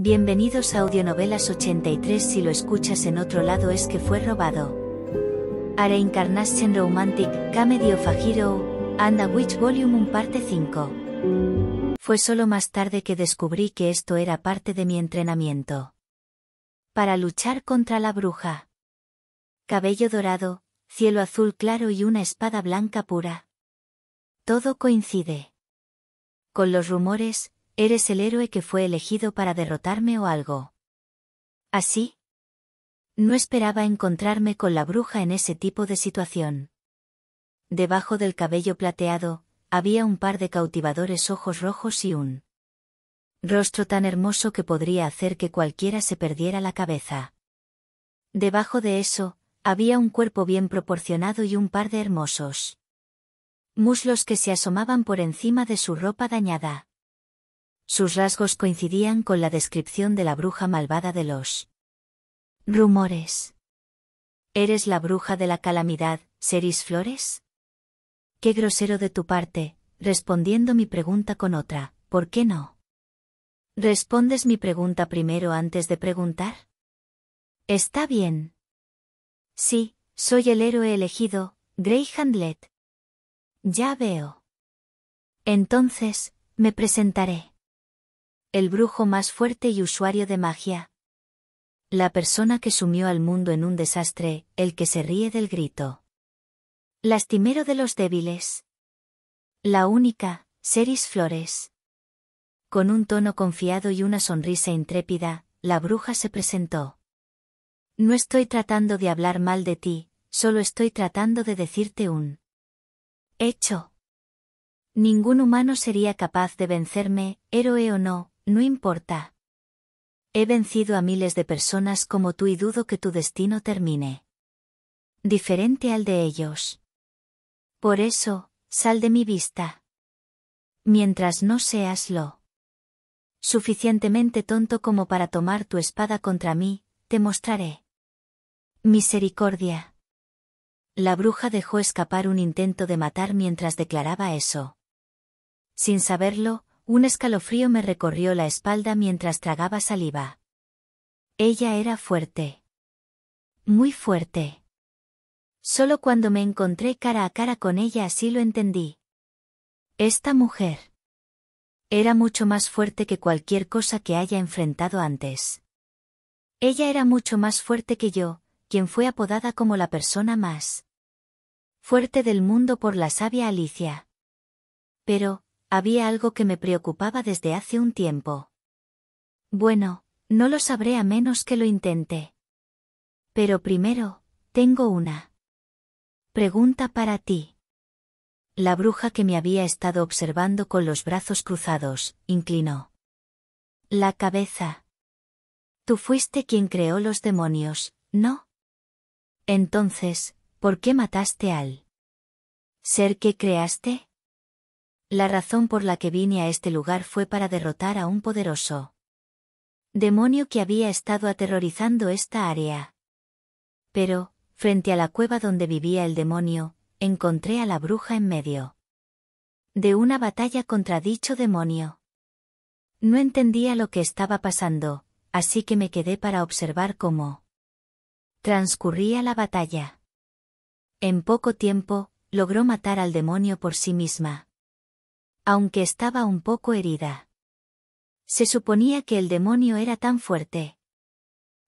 Bienvenidos a Audionovelas 83 si lo escuchas en otro lado es que fue robado. A Reincarnation Romantic, Comedy of a Hero, and Witch Volume 1 Parte 5. Fue solo más tarde que descubrí que esto era parte de mi entrenamiento. Para luchar contra la bruja. Cabello dorado, cielo azul claro y una espada blanca pura. Todo coincide. Con los rumores, Eres el héroe que fue elegido para derrotarme o algo. ¿Así? No esperaba encontrarme con la bruja en ese tipo de situación. Debajo del cabello plateado, había un par de cautivadores ojos rojos y un rostro tan hermoso que podría hacer que cualquiera se perdiera la cabeza. Debajo de eso, había un cuerpo bien proporcionado y un par de hermosos muslos que se asomaban por encima de su ropa dañada. Sus rasgos coincidían con la descripción de la bruja malvada de los rumores. ¿Eres la bruja de la calamidad, Seris Flores? Qué grosero de tu parte, respondiendo mi pregunta con otra, ¿por qué no? ¿Respondes mi pregunta primero antes de preguntar? Está bien. Sí, soy el héroe elegido, Grey Handlet. Ya veo. Entonces, me presentaré el brujo más fuerte y usuario de magia. La persona que sumió al mundo en un desastre, el que se ríe del grito. Lastimero de los débiles. La única, Seris Flores. Con un tono confiado y una sonrisa intrépida, la bruja se presentó. No estoy tratando de hablar mal de ti, solo estoy tratando de decirte un hecho. Ningún humano sería capaz de vencerme, héroe o no, no importa. He vencido a miles de personas como tú y dudo que tu destino termine. Diferente al de ellos. Por eso, sal de mi vista. Mientras no seas lo suficientemente tonto como para tomar tu espada contra mí, te mostraré. Misericordia. La bruja dejó escapar un intento de matar mientras declaraba eso. Sin saberlo, un escalofrío me recorrió la espalda mientras tragaba saliva. Ella era fuerte. Muy fuerte. Solo cuando me encontré cara a cara con ella así lo entendí. Esta mujer. Era mucho más fuerte que cualquier cosa que haya enfrentado antes. Ella era mucho más fuerte que yo, quien fue apodada como la persona más fuerte del mundo por la sabia Alicia. Pero, había algo que me preocupaba desde hace un tiempo. Bueno, no lo sabré a menos que lo intente. Pero primero, tengo una pregunta para ti. La bruja que me había estado observando con los brazos cruzados, inclinó la cabeza. Tú fuiste quien creó los demonios, ¿no? Entonces, ¿por qué mataste al ser que creaste? La razón por la que vine a este lugar fue para derrotar a un poderoso demonio que había estado aterrorizando esta área. Pero, frente a la cueva donde vivía el demonio, encontré a la bruja en medio de una batalla contra dicho demonio. No entendía lo que estaba pasando, así que me quedé para observar cómo transcurría la batalla. En poco tiempo, logró matar al demonio por sí misma aunque estaba un poco herida. Se suponía que el demonio era tan fuerte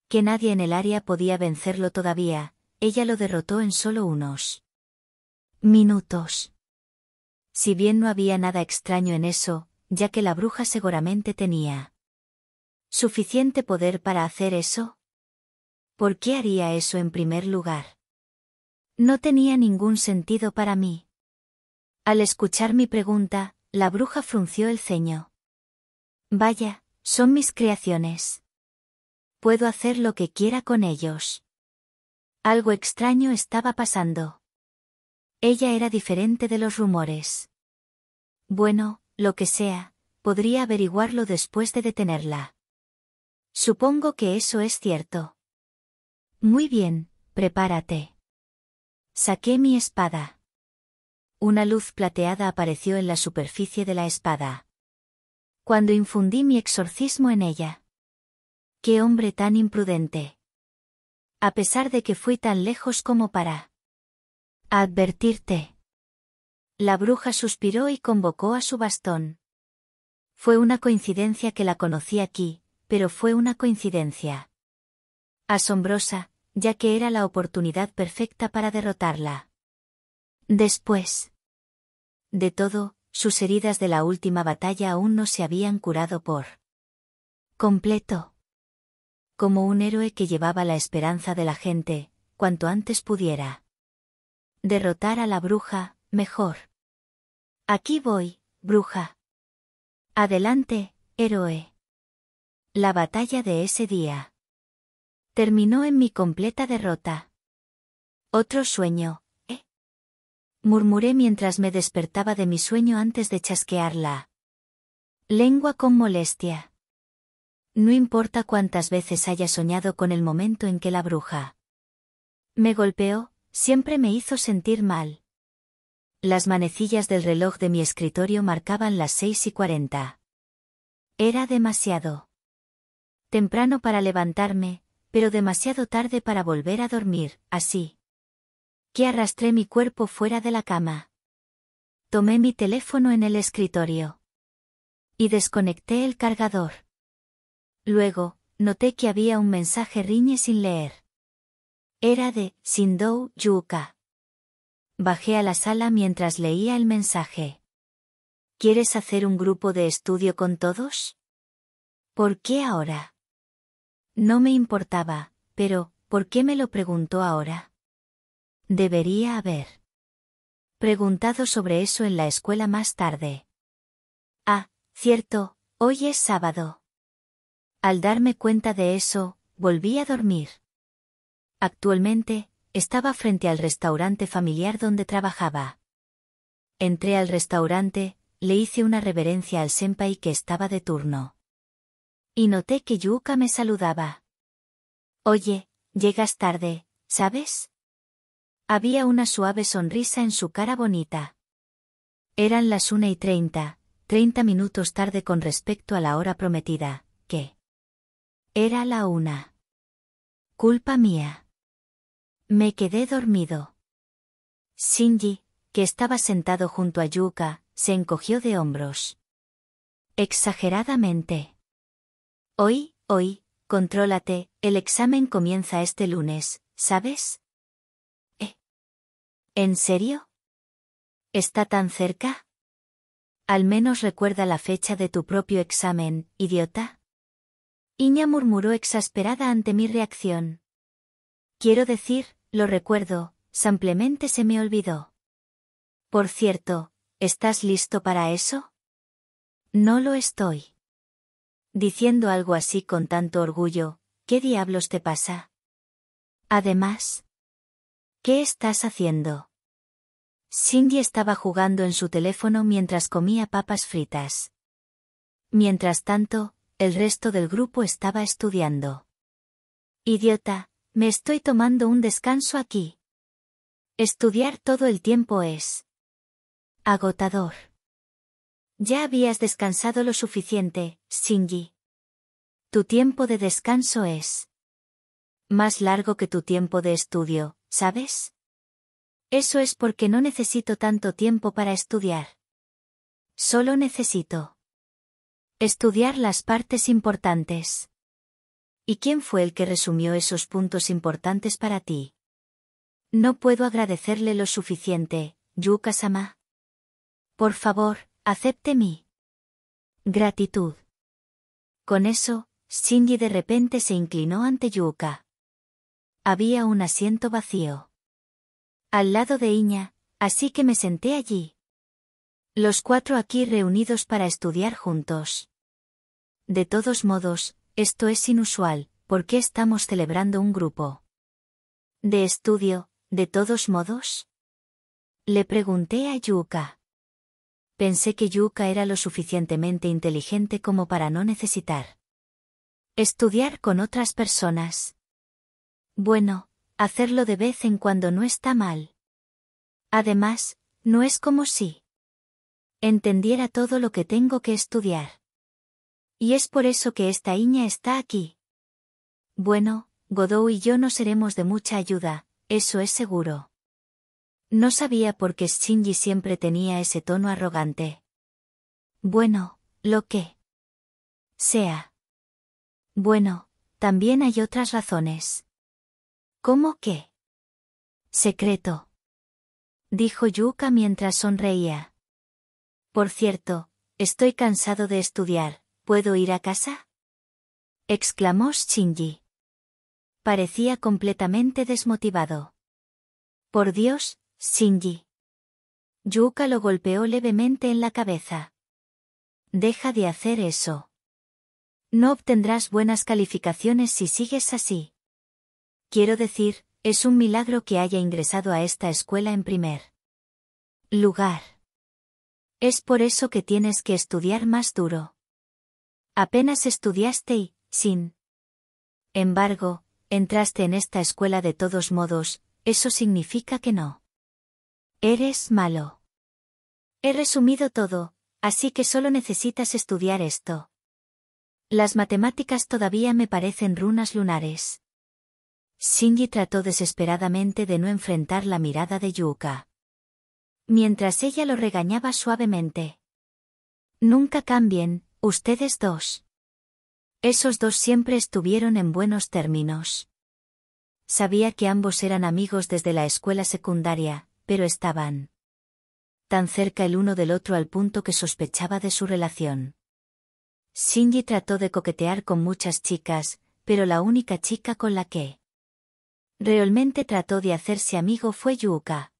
que nadie en el área podía vencerlo todavía, ella lo derrotó en solo unos minutos. Si bien no había nada extraño en eso, ya que la bruja seguramente tenía suficiente poder para hacer eso? ¿Por qué haría eso en primer lugar? No tenía ningún sentido para mí. Al escuchar mi pregunta, la bruja frunció el ceño. Vaya, son mis creaciones. Puedo hacer lo que quiera con ellos. Algo extraño estaba pasando. Ella era diferente de los rumores. Bueno, lo que sea, podría averiguarlo después de detenerla. Supongo que eso es cierto. Muy bien, prepárate. Saqué mi espada una luz plateada apareció en la superficie de la espada. Cuando infundí mi exorcismo en ella. ¡Qué hombre tan imprudente! A pesar de que fui tan lejos como para advertirte. La bruja suspiró y convocó a su bastón. Fue una coincidencia que la conocí aquí, pero fue una coincidencia asombrosa, ya que era la oportunidad perfecta para derrotarla. Después de todo, sus heridas de la última batalla aún no se habían curado por completo. Como un héroe que llevaba la esperanza de la gente, cuanto antes pudiera derrotar a la bruja, mejor. Aquí voy, bruja. Adelante, héroe. La batalla de ese día terminó en mi completa derrota. Otro sueño, murmuré mientras me despertaba de mi sueño antes de chasquearla. Lengua con molestia. No importa cuántas veces haya soñado con el momento en que la bruja me golpeó, siempre me hizo sentir mal. Las manecillas del reloj de mi escritorio marcaban las seis y cuarenta. Era demasiado. Temprano para levantarme, pero demasiado tarde para volver a dormir, así que arrastré mi cuerpo fuera de la cama. Tomé mi teléfono en el escritorio. Y desconecté el cargador. Luego, noté que había un mensaje riñe sin leer. Era de Sindou Yuka. Bajé a la sala mientras leía el mensaje. ¿Quieres hacer un grupo de estudio con todos? ¿Por qué ahora? No me importaba, pero, ¿por qué me lo preguntó ahora? Debería haber preguntado sobre eso en la escuela más tarde. Ah, cierto, hoy es sábado. Al darme cuenta de eso, volví a dormir. Actualmente, estaba frente al restaurante familiar donde trabajaba. Entré al restaurante, le hice una reverencia al senpai que estaba de turno. Y noté que Yuka me saludaba. Oye, llegas tarde, ¿sabes? Había una suave sonrisa en su cara bonita. Eran las una y treinta, treinta minutos tarde con respecto a la hora prometida, que era la una. Culpa mía. Me quedé dormido. Shinji, que estaba sentado junto a Yuka, se encogió de hombros. Exageradamente. Hoy, hoy, contrólate, el examen comienza este lunes, ¿sabes? ¿En serio? ¿Está tan cerca? Al menos recuerda la fecha de tu propio examen, idiota. Iña murmuró exasperada ante mi reacción. Quiero decir, lo recuerdo, simplemente se me olvidó. Por cierto, ¿estás listo para eso? No lo estoy. Diciendo algo así con tanto orgullo, ¿qué diablos te pasa? Además, ¿qué estás haciendo? Cindy estaba jugando en su teléfono mientras comía papas fritas. Mientras tanto, el resto del grupo estaba estudiando. Idiota, me estoy tomando un descanso aquí. Estudiar todo el tiempo es agotador. Ya habías descansado lo suficiente, Shinji. Tu tiempo de descanso es más largo que tu tiempo de estudio, ¿sabes? Eso es porque no necesito tanto tiempo para estudiar. Solo necesito estudiar las partes importantes. ¿Y quién fue el que resumió esos puntos importantes para ti? No puedo agradecerle lo suficiente, Yuka-sama. Por favor, acepte mi gratitud. Con eso, Shinji de repente se inclinó ante Yuka. Había un asiento vacío al lado de Iña, así que me senté allí. Los cuatro aquí reunidos para estudiar juntos. De todos modos, esto es inusual, porque estamos celebrando un grupo. ¿De estudio, de todos modos? Le pregunté a Yuka. Pensé que Yuka era lo suficientemente inteligente como para no necesitar. Estudiar con otras personas. Bueno, hacerlo de vez en cuando no está mal. Además, no es como si entendiera todo lo que tengo que estudiar. Y es por eso que esta Iña está aquí. Bueno, Godó y yo no seremos de mucha ayuda, eso es seguro. No sabía por qué Shinji siempre tenía ese tono arrogante. Bueno, lo que sea. Bueno, también hay otras razones. ¿Cómo qué? Secreto. Dijo Yuka mientras sonreía. Por cierto, estoy cansado de estudiar, ¿puedo ir a casa? exclamó Shinji. Parecía completamente desmotivado. Por Dios, Shinji. Yuka lo golpeó levemente en la cabeza. Deja de hacer eso. No obtendrás buenas calificaciones si sigues así. Quiero decir, es un milagro que haya ingresado a esta escuela en primer lugar. Es por eso que tienes que estudiar más duro. Apenas estudiaste y, sin embargo, entraste en esta escuela de todos modos, eso significa que no. Eres malo. He resumido todo, así que solo necesitas estudiar esto. Las matemáticas todavía me parecen runas lunares. Shinji trató desesperadamente de no enfrentar la mirada de Yuka. Mientras ella lo regañaba suavemente. Nunca cambien, ustedes dos. Esos dos siempre estuvieron en buenos términos. Sabía que ambos eran amigos desde la escuela secundaria, pero estaban tan cerca el uno del otro al punto que sospechaba de su relación. Shinji trató de coquetear con muchas chicas, pero la única chica con la que Realmente trató de hacerse amigo fue Yuka.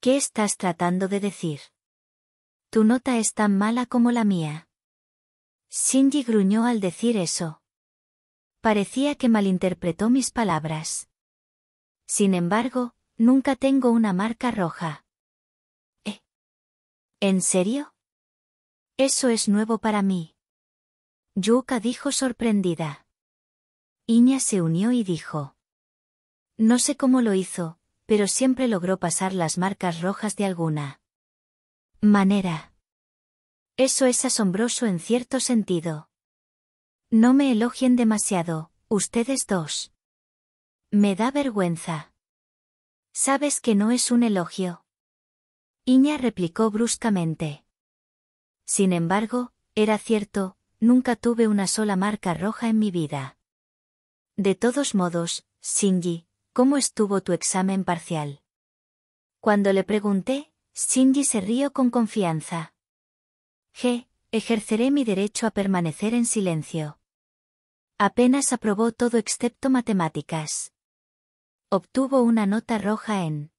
¿Qué estás tratando de decir? Tu nota es tan mala como la mía. Shinji gruñó al decir eso. Parecía que malinterpretó mis palabras. Sin embargo, nunca tengo una marca roja. ¿Eh? ¿En serio? Eso es nuevo para mí. Yuka dijo sorprendida. Iña se unió y dijo. No sé cómo lo hizo, pero siempre logró pasar las marcas rojas de alguna manera. Eso es asombroso en cierto sentido. No me elogien demasiado, ustedes dos. Me da vergüenza. Sabes que no es un elogio. Iña replicó bruscamente. Sin embargo, era cierto, nunca tuve una sola marca roja en mi vida. De todos modos, ¿cómo estuvo tu examen parcial? Cuando le pregunté, Shinji se rió con confianza. G. Ejerceré mi derecho a permanecer en silencio. Apenas aprobó todo excepto matemáticas. Obtuvo una nota roja en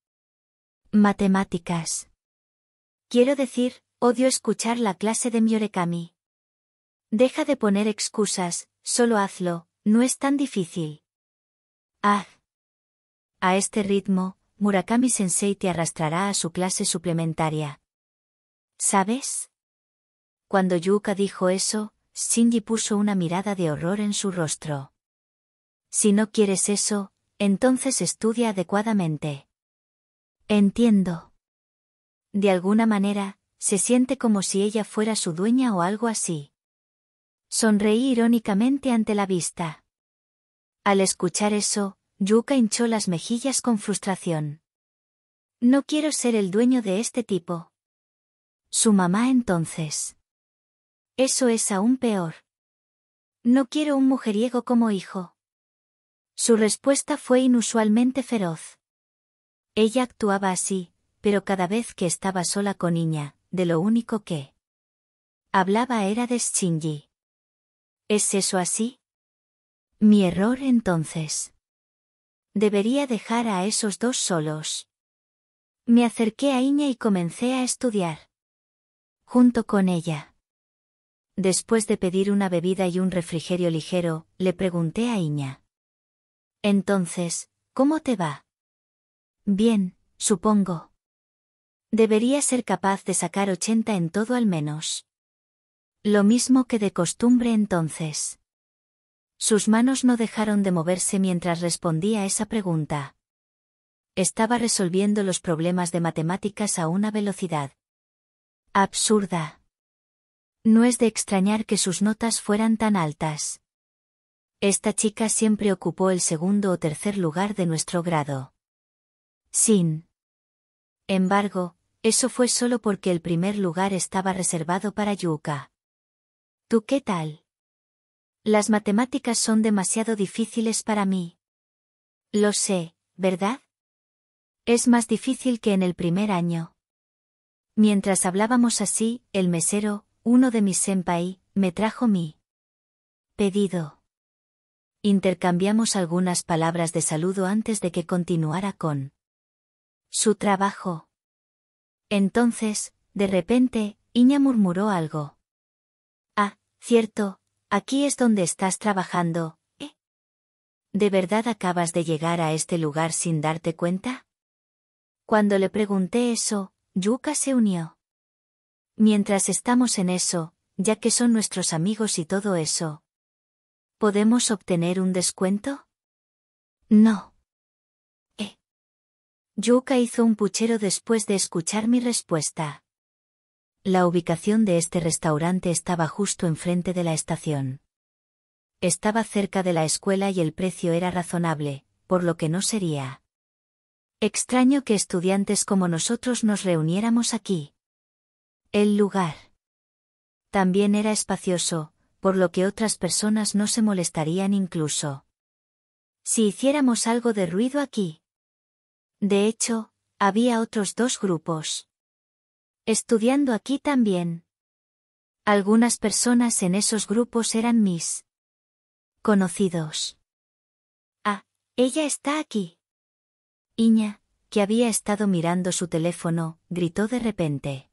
matemáticas. Quiero decir, odio escuchar la clase de Miorekami. Deja de poner excusas, solo hazlo, no es tan difícil. Ah, a este ritmo, Murakami Sensei te arrastrará a su clase suplementaria. ¿Sabes? Cuando Yuka dijo eso, Shinji puso una mirada de horror en su rostro. Si no quieres eso, entonces estudia adecuadamente. Entiendo. De alguna manera, se siente como si ella fuera su dueña o algo así. Sonreí irónicamente ante la vista. Al escuchar eso, Yuka hinchó las mejillas con frustración. No quiero ser el dueño de este tipo. Su mamá entonces. Eso es aún peor. No quiero un mujeriego como hijo. Su respuesta fue inusualmente feroz. Ella actuaba así, pero cada vez que estaba sola con Niña, de lo único que hablaba era de Shinji. ¿Es eso así? Mi error entonces. Debería dejar a esos dos solos. Me acerqué a Iña y comencé a estudiar. Junto con ella. Después de pedir una bebida y un refrigerio ligero, le pregunté a Iña. Entonces, ¿cómo te va? Bien, supongo. Debería ser capaz de sacar ochenta en todo al menos. Lo mismo que de costumbre entonces. Sus manos no dejaron de moverse mientras respondía a esa pregunta. Estaba resolviendo los problemas de matemáticas a una velocidad absurda. No es de extrañar que sus notas fueran tan altas. Esta chica siempre ocupó el segundo o tercer lugar de nuestro grado. Sin embargo, eso fue solo porque el primer lugar estaba reservado para Yuka. ¿Tú qué tal? Las matemáticas son demasiado difíciles para mí. Lo sé, ¿verdad? Es más difícil que en el primer año. Mientras hablábamos así, el mesero, uno de mis senpai, me trajo mi pedido. Intercambiamos algunas palabras de saludo antes de que continuara con su trabajo. Entonces, de repente, Iña murmuró algo. Ah, cierto, Aquí es donde estás trabajando, ¿eh? ¿De verdad acabas de llegar a este lugar sin darte cuenta? Cuando le pregunté eso, Yuka se unió. Mientras estamos en eso, ya que son nuestros amigos y todo eso, ¿podemos obtener un descuento? No. Eh. Yuka hizo un puchero después de escuchar mi respuesta. La ubicación de este restaurante estaba justo enfrente de la estación. Estaba cerca de la escuela y el precio era razonable, por lo que no sería extraño que estudiantes como nosotros nos reuniéramos aquí. El lugar también era espacioso, por lo que otras personas no se molestarían incluso. Si hiciéramos algo de ruido aquí. De hecho, había otros dos grupos. Estudiando aquí también. Algunas personas en esos grupos eran mis conocidos. Ah, ella está aquí. Iña, que había estado mirando su teléfono, gritó de repente.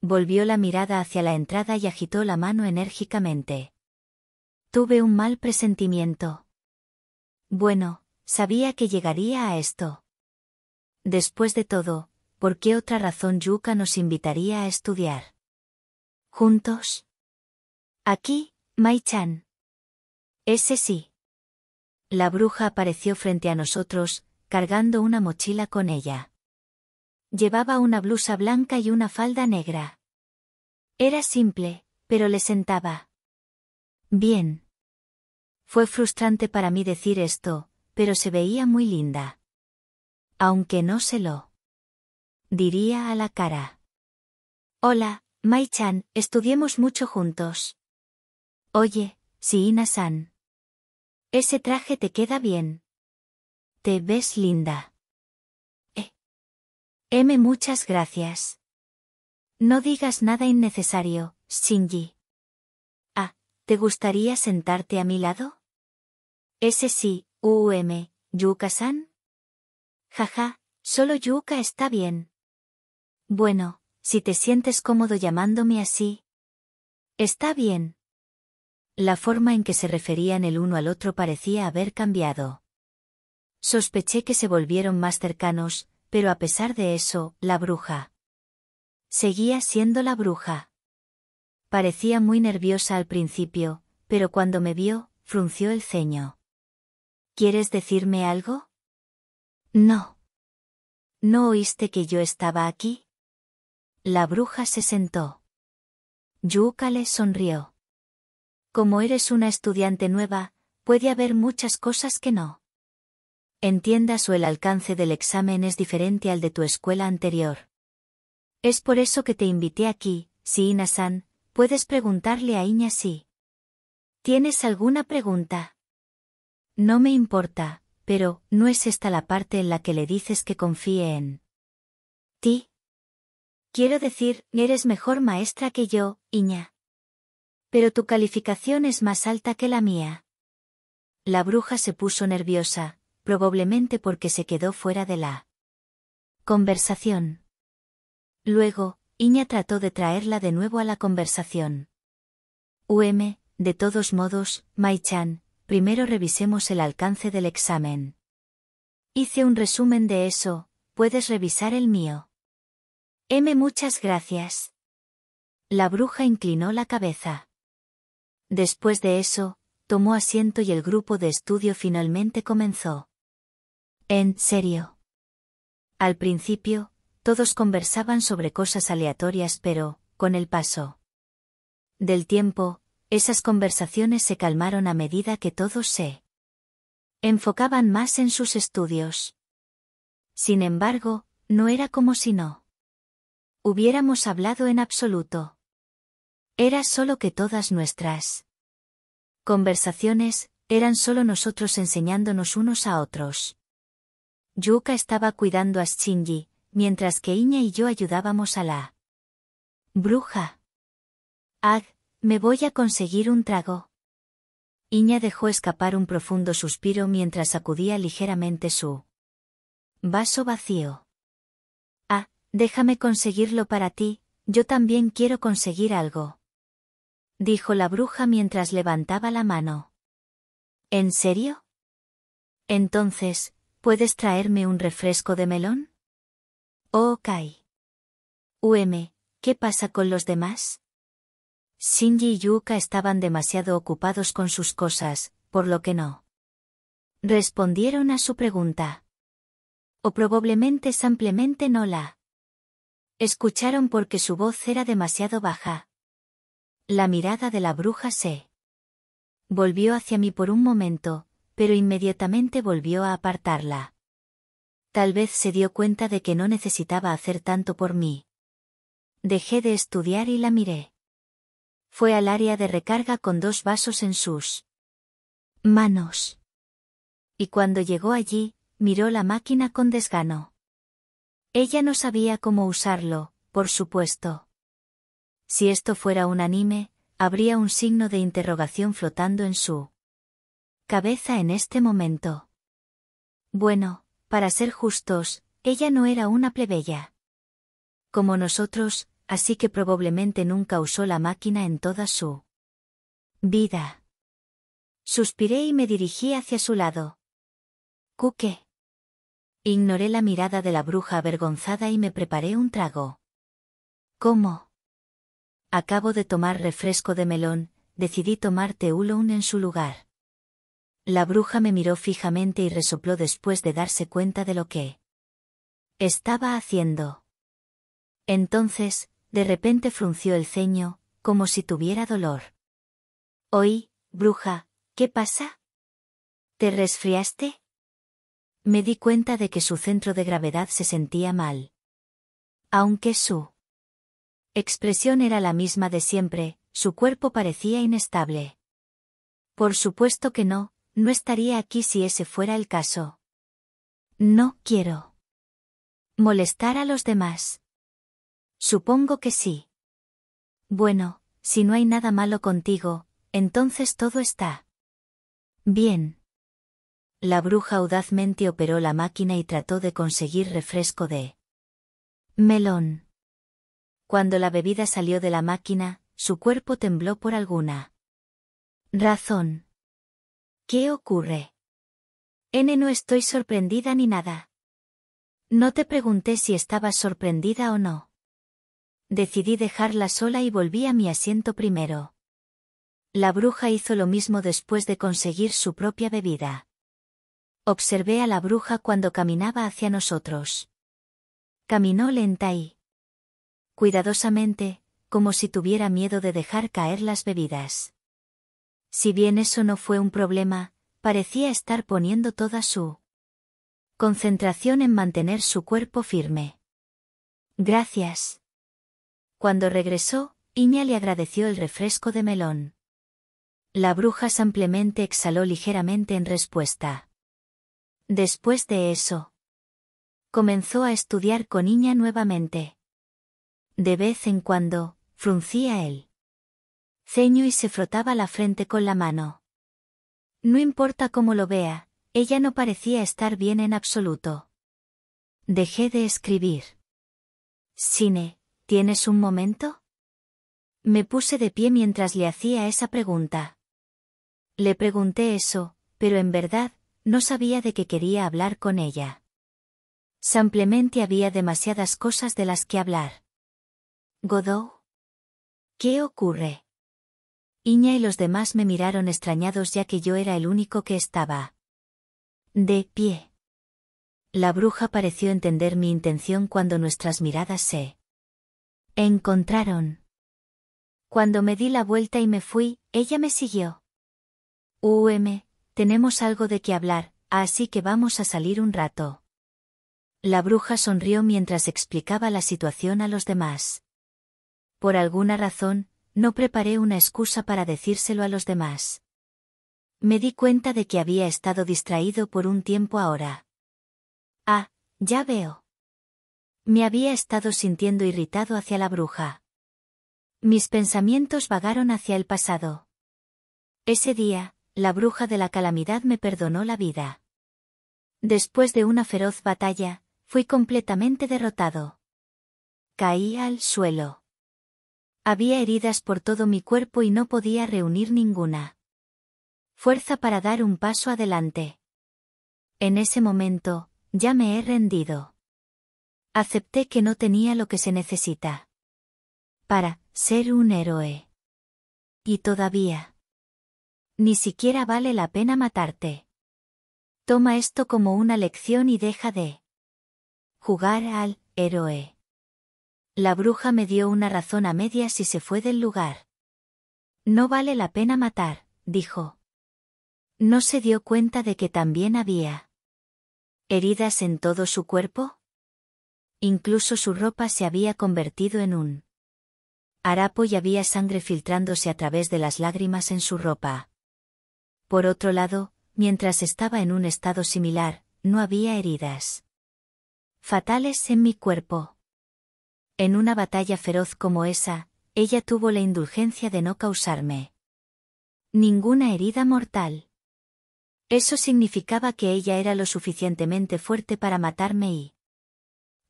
Volvió la mirada hacia la entrada y agitó la mano enérgicamente. Tuve un mal presentimiento. Bueno, sabía que llegaría a esto. Después de todo, ¿por qué otra razón Yuka nos invitaría a estudiar? ¿Juntos? Aquí, Mai-chan. Ese sí. La bruja apareció frente a nosotros, cargando una mochila con ella. Llevaba una blusa blanca y una falda negra. Era simple, pero le sentaba. Bien. Fue frustrante para mí decir esto, pero se veía muy linda. Aunque no se lo diría a la cara. Hola, Mai-chan, estudiemos mucho juntos. Oye, Siina-san. Ese traje te queda bien. Te ves linda. Eh. M muchas gracias. No digas nada innecesario, Shinji. Ah, ¿te gustaría sentarte a mi lado? Ese sí, UM, Yuka-san. Jaja, solo Yuka está bien. Bueno, si te sientes cómodo llamándome así. Está bien. La forma en que se referían el uno al otro parecía haber cambiado. Sospeché que se volvieron más cercanos, pero a pesar de eso, la bruja. Seguía siendo la bruja. Parecía muy nerviosa al principio, pero cuando me vio, frunció el ceño. ¿Quieres decirme algo? No. ¿No oíste que yo estaba aquí? La bruja se sentó. Yuka le sonrió. Como eres una estudiante nueva, puede haber muchas cosas que no. Entiendas o el alcance del examen es diferente al de tu escuela anterior. Es por eso que te invité aquí, si Inasan, puedes preguntarle a Iña si. ¿Tienes alguna pregunta? No me importa, pero, ¿no es esta la parte en la que le dices que confíe en ti? Quiero decir, eres mejor maestra que yo, Iña. Pero tu calificación es más alta que la mía. La bruja se puso nerviosa, probablemente porque se quedó fuera de la conversación. Luego, Iña trató de traerla de nuevo a la conversación. UM, de todos modos, Mai-chan, primero revisemos el alcance del examen. Hice un resumen de eso, puedes revisar el mío. M. Muchas gracias. La bruja inclinó la cabeza. Después de eso, tomó asiento y el grupo de estudio finalmente comenzó. En serio. Al principio, todos conversaban sobre cosas aleatorias pero, con el paso del tiempo, esas conversaciones se calmaron a medida que todos se enfocaban más en sus estudios. Sin embargo, no era como si no hubiéramos hablado en absoluto. Era solo que todas nuestras conversaciones eran solo nosotros enseñándonos unos a otros. Yuka estaba cuidando a Shinji, mientras que Iña y yo ayudábamos a la bruja. Ag, me voy a conseguir un trago. Iña dejó escapar un profundo suspiro mientras sacudía ligeramente su vaso vacío. Déjame conseguirlo para ti, yo también quiero conseguir algo. Dijo la bruja mientras levantaba la mano. ¿En serio? Entonces, ¿puedes traerme un refresco de melón? Oh, Kai. UM, ¿qué pasa con los demás? Shinji y Yuka estaban demasiado ocupados con sus cosas, por lo que no. Respondieron a su pregunta. O probablemente simplemente no la Escucharon porque su voz era demasiado baja. La mirada de la bruja se volvió hacia mí por un momento, pero inmediatamente volvió a apartarla. Tal vez se dio cuenta de que no necesitaba hacer tanto por mí. Dejé de estudiar y la miré. Fue al área de recarga con dos vasos en sus manos. Y cuando llegó allí, miró la máquina con desgano. Ella no sabía cómo usarlo, por supuesto. Si esto fuera un anime, habría un signo de interrogación flotando en su cabeza en este momento. Bueno, para ser justos, ella no era una plebeya. Como nosotros, así que probablemente nunca usó la máquina en toda su vida. Suspiré y me dirigí hacia su lado. Cuque. Ignoré la mirada de la bruja avergonzada y me preparé un trago. ¿Cómo? Acabo de tomar refresco de melón, decidí tomarte teulon en su lugar. La bruja me miró fijamente y resopló después de darse cuenta de lo que estaba haciendo. Entonces, de repente frunció el ceño, como si tuviera dolor. Oí, bruja, ¿qué pasa? ¿Te resfriaste? Me di cuenta de que su centro de gravedad se sentía mal. Aunque su expresión era la misma de siempre, su cuerpo parecía inestable. Por supuesto que no, no estaría aquí si ese fuera el caso. No quiero. Molestar a los demás. Supongo que sí. Bueno, si no hay nada malo contigo, entonces todo está. Bien la bruja audazmente operó la máquina y trató de conseguir refresco de melón. Cuando la bebida salió de la máquina, su cuerpo tembló por alguna razón. ¿Qué ocurre? N no estoy sorprendida ni nada. No te pregunté si estabas sorprendida o no. Decidí dejarla sola y volví a mi asiento primero. La bruja hizo lo mismo después de conseguir su propia bebida observé a la bruja cuando caminaba hacia nosotros. Caminó lenta y cuidadosamente, como si tuviera miedo de dejar caer las bebidas. Si bien eso no fue un problema, parecía estar poniendo toda su concentración en mantener su cuerpo firme. Gracias. Cuando regresó, Iña le agradeció el refresco de melón. La bruja simplemente exhaló ligeramente en respuesta. Después de eso, comenzó a estudiar con Iña nuevamente. De vez en cuando, fruncía él. ceño y se frotaba la frente con la mano. No importa cómo lo vea, ella no parecía estar bien en absoluto. Dejé de escribir. Cine, ¿tienes un momento? Me puse de pie mientras le hacía esa pregunta. Le pregunté eso, pero en verdad, no sabía de qué quería hablar con ella. Simplemente había demasiadas cosas de las que hablar. Godot. ¿Qué ocurre? Iña y los demás me miraron extrañados ya que yo era el único que estaba. De pie. La bruja pareció entender mi intención cuando nuestras miradas se encontraron. Cuando me di la vuelta y me fui, ella me siguió. UM, tenemos algo de qué hablar, así que vamos a salir un rato. La bruja sonrió mientras explicaba la situación a los demás. Por alguna razón, no preparé una excusa para decírselo a los demás. Me di cuenta de que había estado distraído por un tiempo ahora. Ah, ya veo. Me había estado sintiendo irritado hacia la bruja. Mis pensamientos vagaron hacia el pasado. Ese día, la bruja de la calamidad me perdonó la vida. Después de una feroz batalla, fui completamente derrotado. Caí al suelo. Había heridas por todo mi cuerpo y no podía reunir ninguna. Fuerza para dar un paso adelante. En ese momento, ya me he rendido. Acepté que no tenía lo que se necesita. Para ser un héroe. Y todavía. Ni siquiera vale la pena matarte. Toma esto como una lección y deja de jugar al héroe. La bruja me dio una razón a medias y se fue del lugar. No vale la pena matar, dijo. No se dio cuenta de que también había heridas en todo su cuerpo. Incluso su ropa se había convertido en un harapo y había sangre filtrándose a través de las lágrimas en su ropa. Por otro lado, mientras estaba en un estado similar, no había heridas fatales en mi cuerpo. En una batalla feroz como esa, ella tuvo la indulgencia de no causarme ninguna herida mortal. Eso significaba que ella era lo suficientemente fuerte para matarme y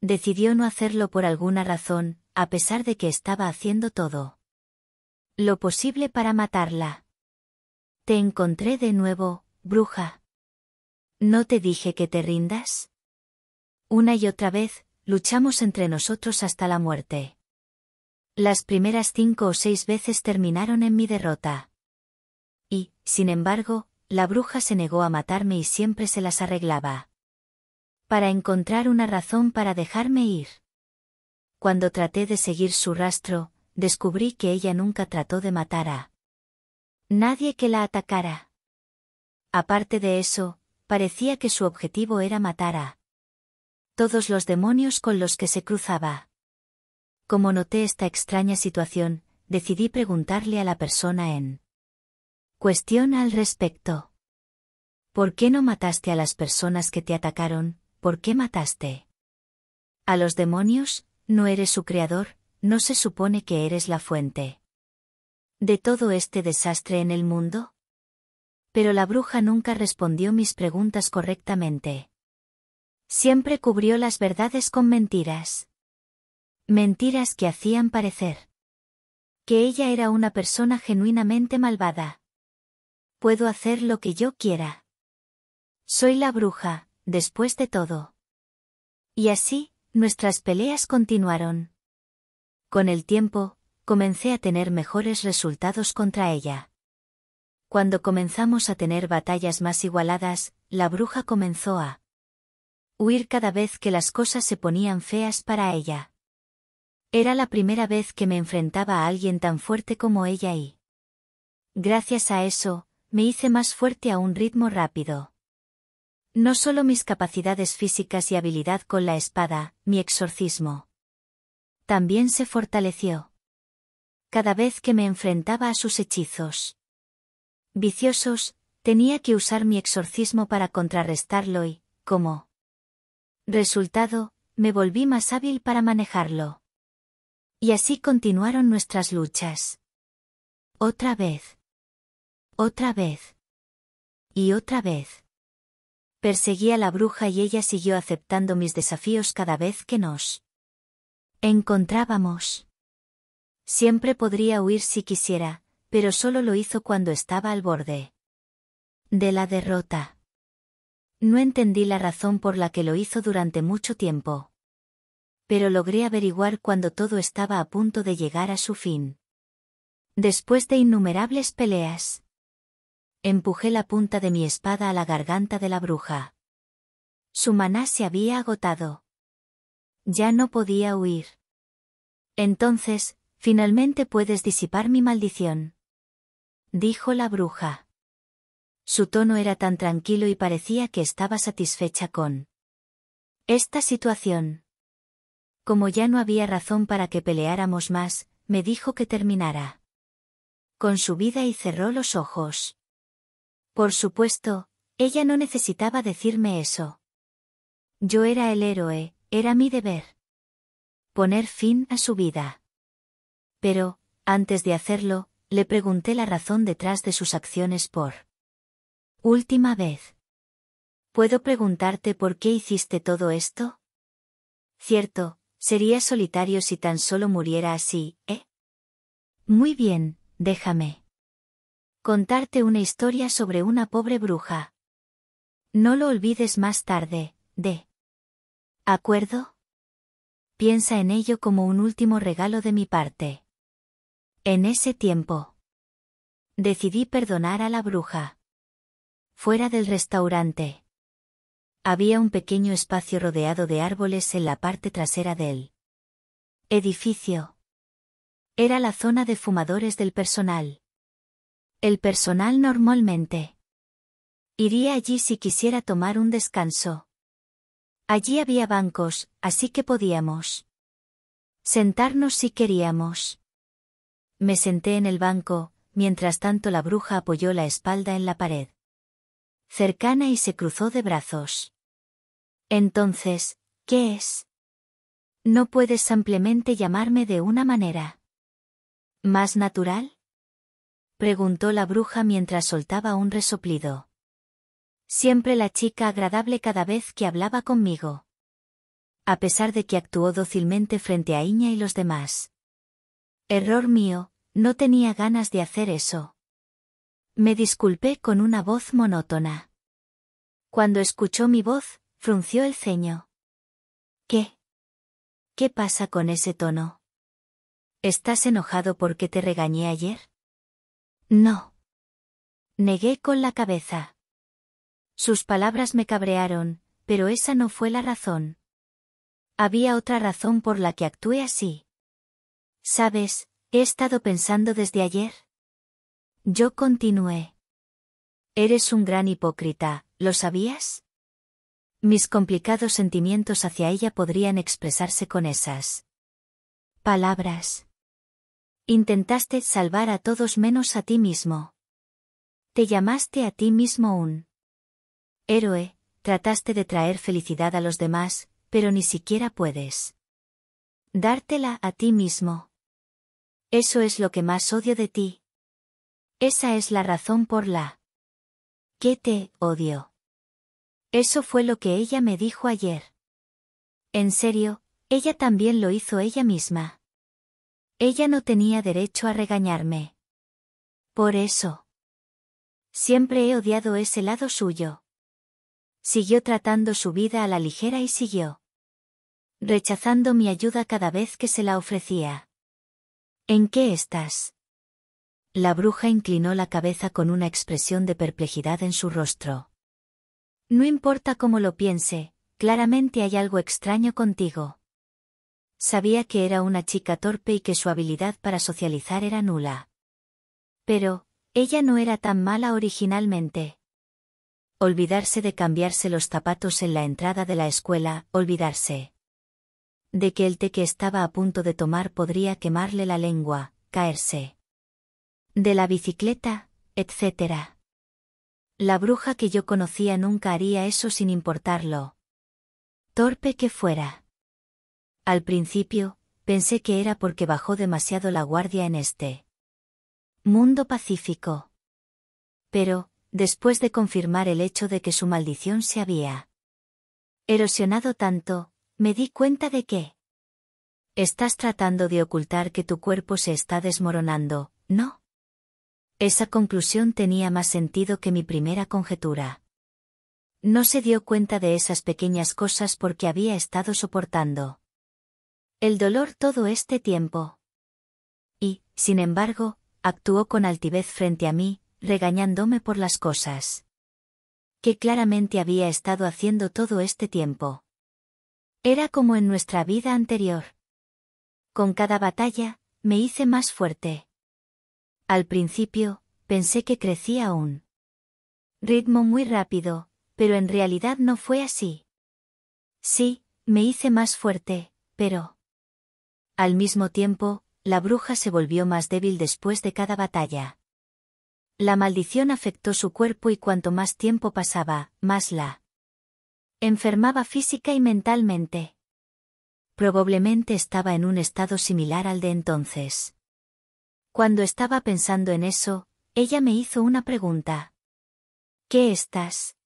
decidió no hacerlo por alguna razón, a pesar de que estaba haciendo todo lo posible para matarla. Te encontré de nuevo, bruja. ¿No te dije que te rindas? Una y otra vez, luchamos entre nosotros hasta la muerte. Las primeras cinco o seis veces terminaron en mi derrota. Y, sin embargo, la bruja se negó a matarme y siempre se las arreglaba. Para encontrar una razón para dejarme ir. Cuando traté de seguir su rastro, descubrí que ella nunca trató de matar a Nadie que la atacara. Aparte de eso, parecía que su objetivo era matar a todos los demonios con los que se cruzaba. Como noté esta extraña situación, decidí preguntarle a la persona en cuestión al respecto. ¿Por qué no mataste a las personas que te atacaron? ¿Por qué mataste? A los demonios, no eres su creador, no se supone que eres la fuente de todo este desastre en el mundo? Pero la bruja nunca respondió mis preguntas correctamente. Siempre cubrió las verdades con mentiras. Mentiras que hacían parecer que ella era una persona genuinamente malvada. Puedo hacer lo que yo quiera. Soy la bruja, después de todo. Y así, nuestras peleas continuaron. Con el tiempo, comencé a tener mejores resultados contra ella. Cuando comenzamos a tener batallas más igualadas, la bruja comenzó a huir cada vez que las cosas se ponían feas para ella. Era la primera vez que me enfrentaba a alguien tan fuerte como ella y, gracias a eso, me hice más fuerte a un ritmo rápido. No solo mis capacidades físicas y habilidad con la espada, mi exorcismo. También se fortaleció cada vez que me enfrentaba a sus hechizos. Viciosos, tenía que usar mi exorcismo para contrarrestarlo y, como resultado, me volví más hábil para manejarlo. Y así continuaron nuestras luchas. Otra vez. Otra vez. Y otra vez. Perseguí a la bruja y ella siguió aceptando mis desafíos cada vez que nos encontrábamos. Siempre podría huir si quisiera, pero solo lo hizo cuando estaba al borde de la derrota. No entendí la razón por la que lo hizo durante mucho tiempo. Pero logré averiguar cuando todo estaba a punto de llegar a su fin. Después de innumerables peleas, empujé la punta de mi espada a la garganta de la bruja. Su maná se había agotado. Ya no podía huir. Entonces, Finalmente puedes disipar mi maldición. Dijo la bruja. Su tono era tan tranquilo y parecía que estaba satisfecha con esta situación. Como ya no había razón para que peleáramos más, me dijo que terminara con su vida y cerró los ojos. Por supuesto, ella no necesitaba decirme eso. Yo era el héroe, era mi deber. Poner fin a su vida pero, antes de hacerlo, le pregunté la razón detrás de sus acciones por última vez. ¿Puedo preguntarte por qué hiciste todo esto? Cierto, sería solitario si tan solo muriera así, ¿eh? Muy bien, déjame. Contarte una historia sobre una pobre bruja. No lo olvides más tarde, ¿de? ¿Acuerdo? Piensa en ello como un último regalo de mi parte. En ese tiempo. Decidí perdonar a la bruja. Fuera del restaurante. Había un pequeño espacio rodeado de árboles en la parte trasera del edificio. Era la zona de fumadores del personal. El personal normalmente. Iría allí si quisiera tomar un descanso. Allí había bancos, así que podíamos sentarnos si queríamos. Me senté en el banco, mientras tanto la bruja apoyó la espalda en la pared. Cercana y se cruzó de brazos. Entonces, ¿qué es? No puedes simplemente llamarme de una manera. ¿Más natural? preguntó la bruja mientras soltaba un resoplido. Siempre la chica agradable cada vez que hablaba conmigo. A pesar de que actuó dócilmente frente a Iña y los demás. Error mío, no tenía ganas de hacer eso. Me disculpé con una voz monótona. Cuando escuchó mi voz, frunció el ceño. ¿Qué? ¿Qué pasa con ese tono? ¿Estás enojado porque te regañé ayer? No. Negué con la cabeza. Sus palabras me cabrearon, pero esa no fue la razón. Había otra razón por la que actué así. Sabes, He estado pensando desde ayer. Yo continué. Eres un gran hipócrita, ¿lo sabías? Mis complicados sentimientos hacia ella podrían expresarse con esas palabras. Intentaste salvar a todos menos a ti mismo. Te llamaste a ti mismo un héroe, trataste de traer felicidad a los demás, pero ni siquiera puedes dártela a ti mismo. Eso es lo que más odio de ti. Esa es la razón por la que te odio. Eso fue lo que ella me dijo ayer. En serio, ella también lo hizo ella misma. Ella no tenía derecho a regañarme. Por eso. Siempre he odiado ese lado suyo. Siguió tratando su vida a la ligera y siguió. Rechazando mi ayuda cada vez que se la ofrecía. ¿En qué estás? La bruja inclinó la cabeza con una expresión de perplejidad en su rostro. No importa cómo lo piense, claramente hay algo extraño contigo. Sabía que era una chica torpe y que su habilidad para socializar era nula. Pero, ella no era tan mala originalmente. Olvidarse de cambiarse los zapatos en la entrada de la escuela, olvidarse de que el té que estaba a punto de tomar podría quemarle la lengua, caerse de la bicicleta, etc. La bruja que yo conocía nunca haría eso sin importarlo. Torpe que fuera. Al principio, pensé que era porque bajó demasiado la guardia en este mundo pacífico. Pero, después de confirmar el hecho de que su maldición se había erosionado tanto, me di cuenta de que... Estás tratando de ocultar que tu cuerpo se está desmoronando, ¿no? Esa conclusión tenía más sentido que mi primera conjetura. No se dio cuenta de esas pequeñas cosas porque había estado soportando el dolor todo este tiempo. Y, sin embargo, actuó con altivez frente a mí, regañándome por las cosas que claramente había estado haciendo todo este tiempo. Era como en nuestra vida anterior. Con cada batalla, me hice más fuerte. Al principio, pensé que crecía aún. ritmo muy rápido, pero en realidad no fue así. Sí, me hice más fuerte, pero... Al mismo tiempo, la bruja se volvió más débil después de cada batalla. La maldición afectó su cuerpo y cuanto más tiempo pasaba, más la Enfermaba física y mentalmente. Probablemente estaba en un estado similar al de entonces. Cuando estaba pensando en eso, ella me hizo una pregunta. ¿Qué estás?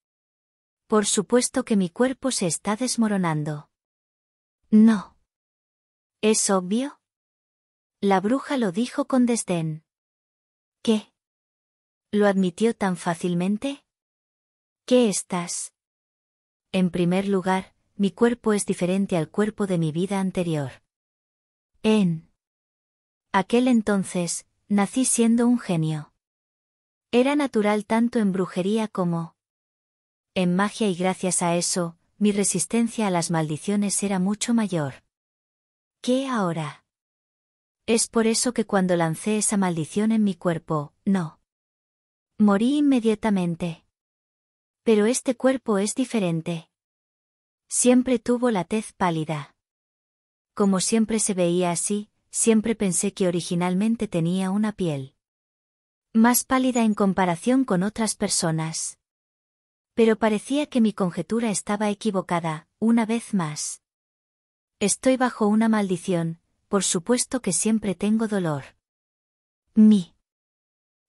Por supuesto que mi cuerpo se está desmoronando. No. ¿Es obvio? La bruja lo dijo con desdén. ¿Qué? ¿Lo admitió tan fácilmente? ¿Qué estás? En primer lugar, mi cuerpo es diferente al cuerpo de mi vida anterior. En aquel entonces, nací siendo un genio. Era natural tanto en brujería como en magia y gracias a eso, mi resistencia a las maldiciones era mucho mayor. ¿Qué ahora? Es por eso que cuando lancé esa maldición en mi cuerpo, no. Morí inmediatamente. Pero este cuerpo es diferente. Siempre tuvo la tez pálida. Como siempre se veía así, siempre pensé que originalmente tenía una piel más pálida en comparación con otras personas. Pero parecía que mi conjetura estaba equivocada, una vez más. Estoy bajo una maldición, por supuesto que siempre tengo dolor. Mi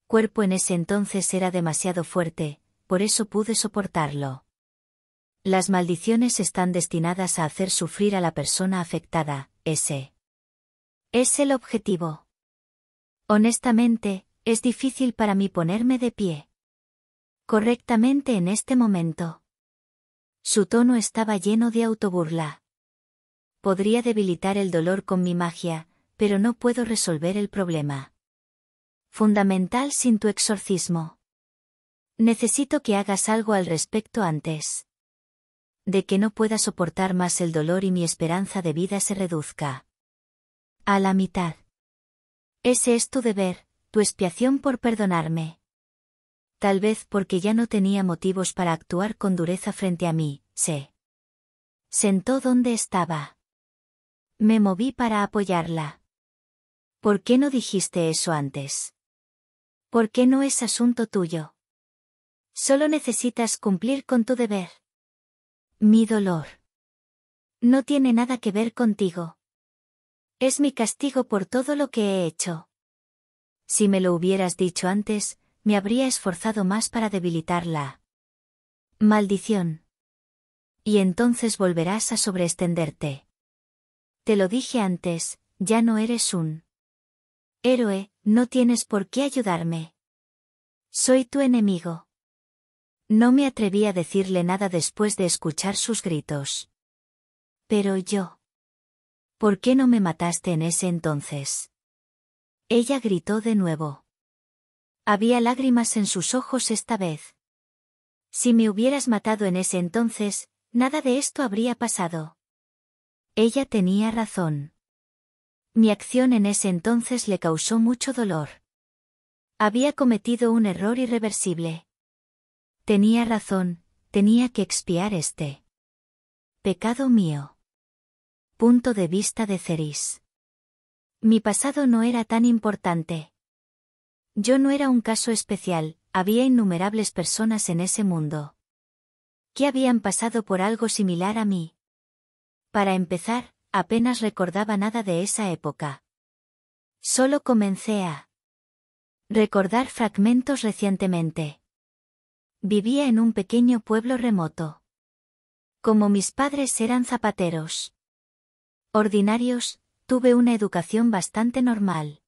cuerpo en ese entonces era demasiado fuerte, por eso pude soportarlo. Las maldiciones están destinadas a hacer sufrir a la persona afectada, ese es el objetivo. Honestamente, es difícil para mí ponerme de pie. Correctamente en este momento. Su tono estaba lleno de autoburla. Podría debilitar el dolor con mi magia, pero no puedo resolver el problema. Fundamental sin tu exorcismo. Necesito que hagas algo al respecto antes de que no pueda soportar más el dolor y mi esperanza de vida se reduzca. A la mitad. Ese es tu deber, tu expiación por perdonarme. Tal vez porque ya no tenía motivos para actuar con dureza frente a mí, sé. sentó donde estaba. Me moví para apoyarla. ¿Por qué no dijiste eso antes? ¿Por qué no es asunto tuyo? Solo necesitas cumplir con tu deber. Mi dolor. No tiene nada que ver contigo. Es mi castigo por todo lo que he hecho. Si me lo hubieras dicho antes, me habría esforzado más para debilitarla. Maldición. Y entonces volverás a sobreestenderte. Te lo dije antes, ya no eres un héroe, no tienes por qué ayudarme. Soy tu enemigo. No me atreví a decirle nada después de escuchar sus gritos. Pero yo. ¿Por qué no me mataste en ese entonces? Ella gritó de nuevo. Había lágrimas en sus ojos esta vez. Si me hubieras matado en ese entonces, nada de esto habría pasado. Ella tenía razón. Mi acción en ese entonces le causó mucho dolor. Había cometido un error irreversible. Tenía razón, tenía que expiar este pecado mío. Punto de vista de Ceris. Mi pasado no era tan importante. Yo no era un caso especial, había innumerables personas en ese mundo. ¿Qué habían pasado por algo similar a mí. Para empezar, apenas recordaba nada de esa época. Solo comencé a recordar fragmentos recientemente. Vivía en un pequeño pueblo remoto. Como mis padres eran zapateros ordinarios, tuve una educación bastante normal.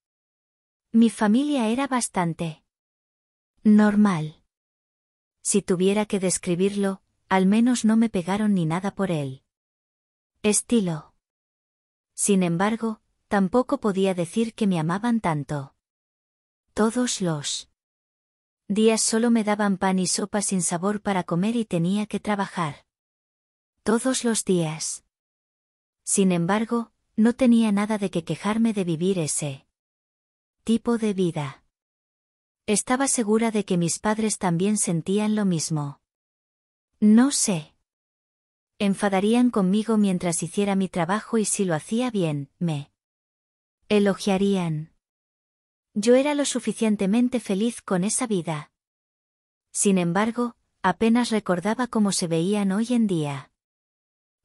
Mi familia era bastante normal. Si tuviera que describirlo, al menos no me pegaron ni nada por él. Estilo. Sin embargo, tampoco podía decir que me amaban tanto. Todos los días solo me daban pan y sopa sin sabor para comer y tenía que trabajar. Todos los días. Sin embargo, no tenía nada de que quejarme de vivir ese tipo de vida. Estaba segura de que mis padres también sentían lo mismo. No sé. Enfadarían conmigo mientras hiciera mi trabajo y si lo hacía bien, me elogiarían. Yo era lo suficientemente feliz con esa vida. Sin embargo, apenas recordaba cómo se veían hoy en día.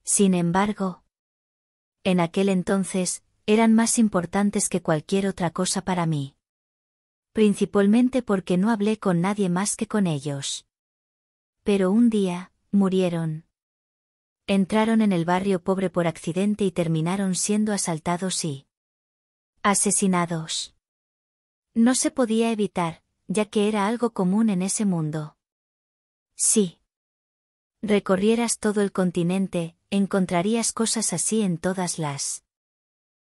Sin embargo, en aquel entonces, eran más importantes que cualquier otra cosa para mí. Principalmente porque no hablé con nadie más que con ellos. Pero un día, murieron. Entraron en el barrio pobre por accidente y terminaron siendo asaltados y asesinados. No se podía evitar, ya que era algo común en ese mundo. Sí. Recorrieras todo el continente, encontrarías cosas así en todas las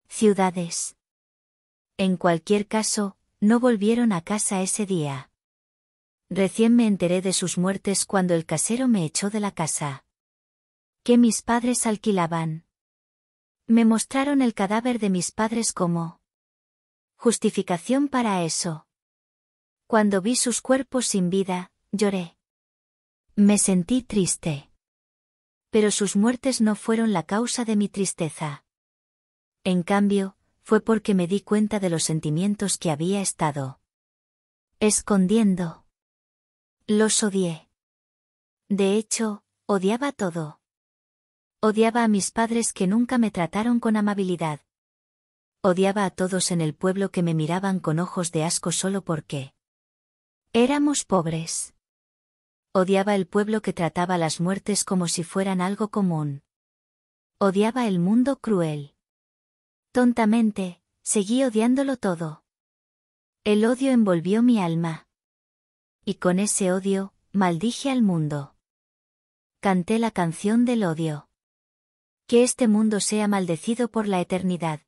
ciudades. En cualquier caso, no volvieron a casa ese día. Recién me enteré de sus muertes cuando el casero me echó de la casa. Que mis padres alquilaban. Me mostraron el cadáver de mis padres como Justificación para eso. Cuando vi sus cuerpos sin vida, lloré. Me sentí triste. Pero sus muertes no fueron la causa de mi tristeza. En cambio, fue porque me di cuenta de los sentimientos que había estado escondiendo. Los odié. De hecho, odiaba todo. Odiaba a mis padres que nunca me trataron con amabilidad, odiaba a todos en el pueblo que me miraban con ojos de asco solo porque éramos pobres. Odiaba el pueblo que trataba las muertes como si fueran algo común. Odiaba el mundo cruel. Tontamente, seguí odiándolo todo. El odio envolvió mi alma. Y con ese odio, maldije al mundo. Canté la canción del odio. Que este mundo sea maldecido por la eternidad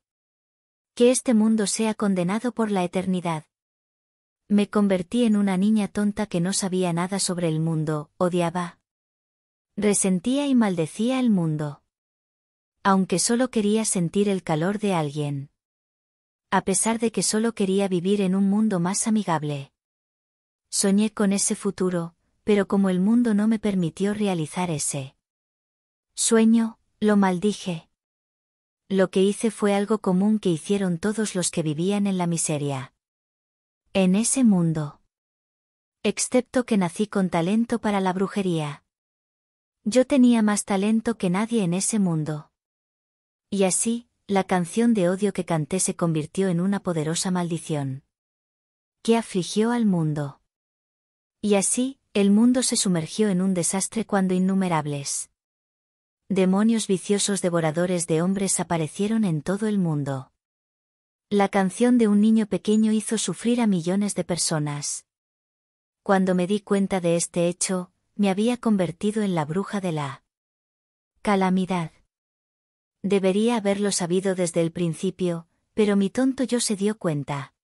que este mundo sea condenado por la eternidad. Me convertí en una niña tonta que no sabía nada sobre el mundo, odiaba. Resentía y maldecía el mundo. Aunque solo quería sentir el calor de alguien. A pesar de que solo quería vivir en un mundo más amigable. Soñé con ese futuro, pero como el mundo no me permitió realizar ese sueño, lo maldije. Lo que hice fue algo común que hicieron todos los que vivían en la miseria. En ese mundo. Excepto que nací con talento para la brujería. Yo tenía más talento que nadie en ese mundo. Y así, la canción de odio que canté se convirtió en una poderosa maldición. Que afligió al mundo. Y así, el mundo se sumergió en un desastre cuando innumerables Demonios viciosos devoradores de hombres aparecieron en todo el mundo. La canción de un niño pequeño hizo sufrir a millones de personas. Cuando me di cuenta de este hecho, me había convertido en la bruja de la calamidad. Debería haberlo sabido desde el principio, pero mi tonto yo se dio cuenta.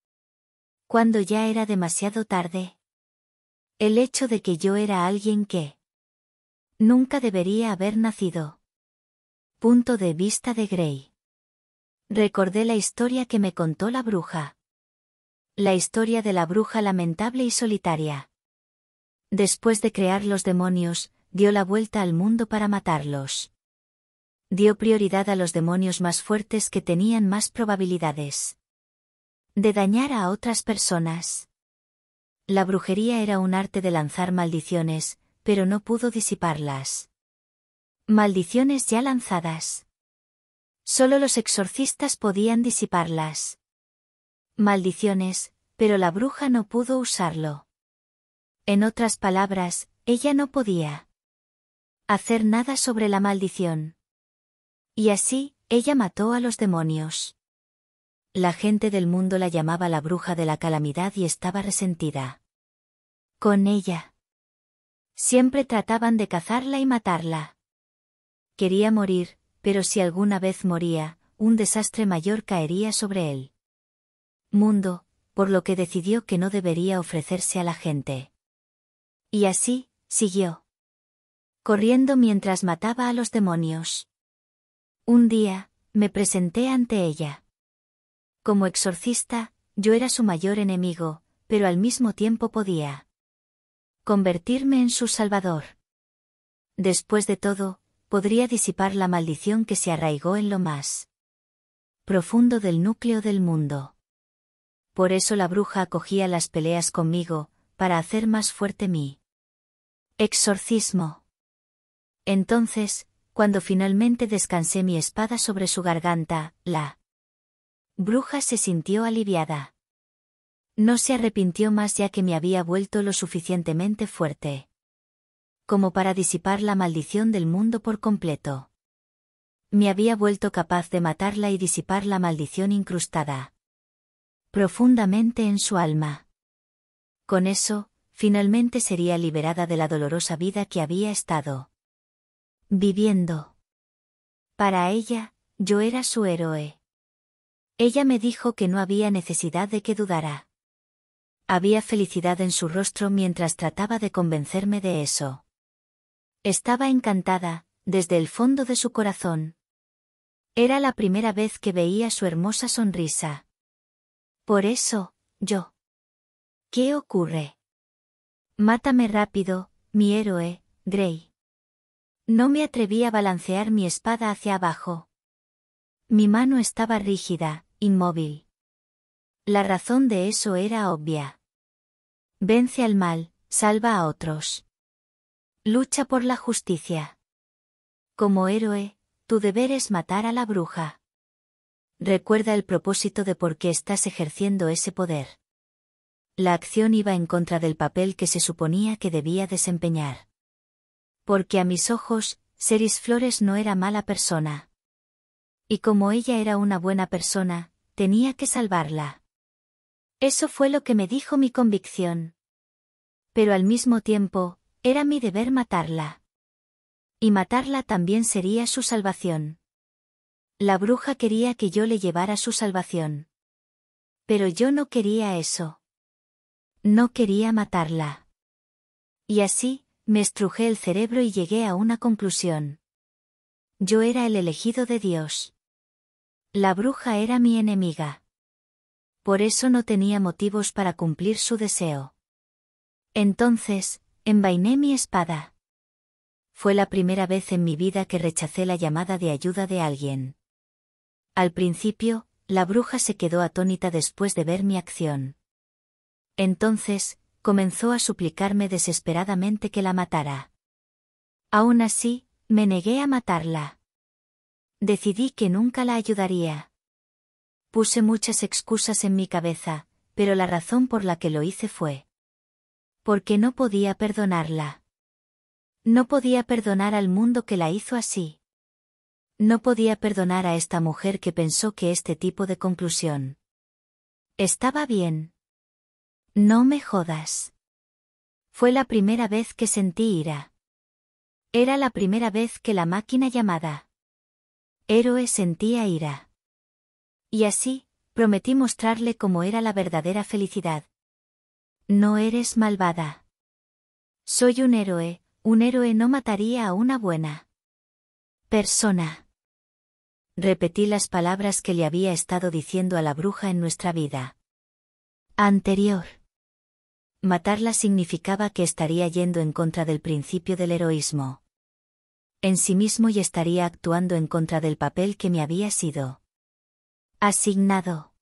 Cuando ya era demasiado tarde. El hecho de que yo era alguien que Nunca debería haber nacido. Punto de vista de Grey. Recordé la historia que me contó la bruja. La historia de la bruja lamentable y solitaria. Después de crear los demonios, dio la vuelta al mundo para matarlos. Dio prioridad a los demonios más fuertes que tenían más probabilidades de dañar a otras personas. La brujería era un arte de lanzar maldiciones, pero no pudo disiparlas. Maldiciones ya lanzadas. Solo los exorcistas podían disiparlas. Maldiciones, pero la bruja no pudo usarlo. En otras palabras, ella no podía hacer nada sobre la maldición. Y así, ella mató a los demonios. La gente del mundo la llamaba la bruja de la calamidad y estaba resentida. Con ella. Siempre trataban de cazarla y matarla. Quería morir, pero si alguna vez moría, un desastre mayor caería sobre él. Mundo, por lo que decidió que no debería ofrecerse a la gente. Y así, siguió. Corriendo mientras mataba a los demonios. Un día, me presenté ante ella. Como exorcista, yo era su mayor enemigo, pero al mismo tiempo podía convertirme en su Salvador. Después de todo, podría disipar la maldición que se arraigó en lo más profundo del núcleo del mundo. Por eso la bruja acogía las peleas conmigo, para hacer más fuerte mi exorcismo. Entonces, cuando finalmente descansé mi espada sobre su garganta, la bruja se sintió aliviada. No se arrepintió más ya que me había vuelto lo suficientemente fuerte. Como para disipar la maldición del mundo por completo. Me había vuelto capaz de matarla y disipar la maldición incrustada. Profundamente en su alma. Con eso, finalmente sería liberada de la dolorosa vida que había estado viviendo. Para ella, yo era su héroe. Ella me dijo que no había necesidad de que dudara. Había felicidad en su rostro mientras trataba de convencerme de eso. Estaba encantada, desde el fondo de su corazón. Era la primera vez que veía su hermosa sonrisa. Por eso, yo. ¿Qué ocurre? Mátame rápido, mi héroe, Grey. No me atreví a balancear mi espada hacia abajo. Mi mano estaba rígida, inmóvil. La razón de eso era obvia. Vence al mal, salva a otros. Lucha por la justicia. Como héroe, tu deber es matar a la bruja. Recuerda el propósito de por qué estás ejerciendo ese poder. La acción iba en contra del papel que se suponía que debía desempeñar. Porque a mis ojos, Seris Flores no era mala persona. Y como ella era una buena persona, tenía que salvarla. Eso fue lo que me dijo mi convicción. Pero al mismo tiempo, era mi deber matarla. Y matarla también sería su salvación. La bruja quería que yo le llevara su salvación. Pero yo no quería eso. No quería matarla. Y así, me estrujé el cerebro y llegué a una conclusión. Yo era el elegido de Dios. La bruja era mi enemiga por eso no tenía motivos para cumplir su deseo. Entonces, envainé mi espada. Fue la primera vez en mi vida que rechacé la llamada de ayuda de alguien. Al principio, la bruja se quedó atónita después de ver mi acción. Entonces, comenzó a suplicarme desesperadamente que la matara. Aún así, me negué a matarla. Decidí que nunca la ayudaría. Puse muchas excusas en mi cabeza, pero la razón por la que lo hice fue. Porque no podía perdonarla. No podía perdonar al mundo que la hizo así. No podía perdonar a esta mujer que pensó que este tipo de conclusión. Estaba bien. No me jodas. Fue la primera vez que sentí ira. Era la primera vez que la máquina llamada héroe sentía ira. Y así, prometí mostrarle cómo era la verdadera felicidad. No eres malvada. Soy un héroe, un héroe no mataría a una buena persona. Repetí las palabras que le había estado diciendo a la bruja en nuestra vida anterior. Matarla significaba que estaría yendo en contra del principio del heroísmo. En sí mismo y estaría actuando en contra del papel que me había sido Asignado.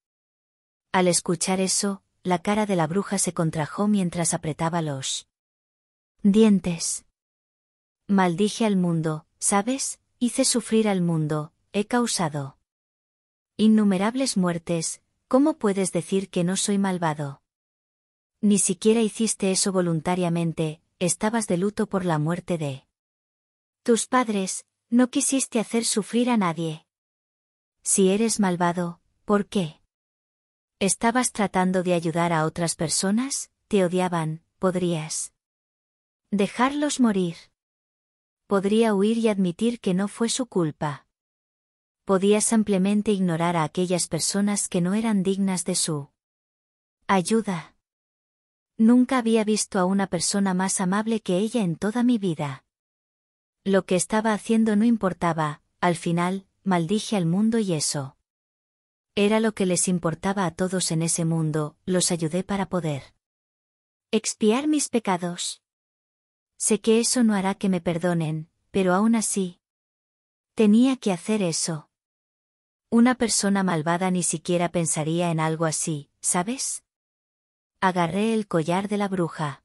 Al escuchar eso, la cara de la bruja se contrajo mientras apretaba los dientes. Maldije al mundo, ¿sabes? Hice sufrir al mundo, he causado innumerables muertes, ¿cómo puedes decir que no soy malvado? Ni siquiera hiciste eso voluntariamente, estabas de luto por la muerte de tus padres, no quisiste hacer sufrir a nadie. Si eres malvado, ¿por qué? ¿Estabas tratando de ayudar a otras personas? Te odiaban, podrías. Dejarlos morir. Podría huir y admitir que no fue su culpa. ¿Podías simplemente ignorar a aquellas personas que no eran dignas de su ayuda. Nunca había visto a una persona más amable que ella en toda mi vida. Lo que estaba haciendo no importaba, al final, maldije al mundo y eso. Era lo que les importaba a todos en ese mundo, los ayudé para poder expiar mis pecados. Sé que eso no hará que me perdonen, pero aún así. Tenía que hacer eso. Una persona malvada ni siquiera pensaría en algo así, ¿sabes? Agarré el collar de la bruja.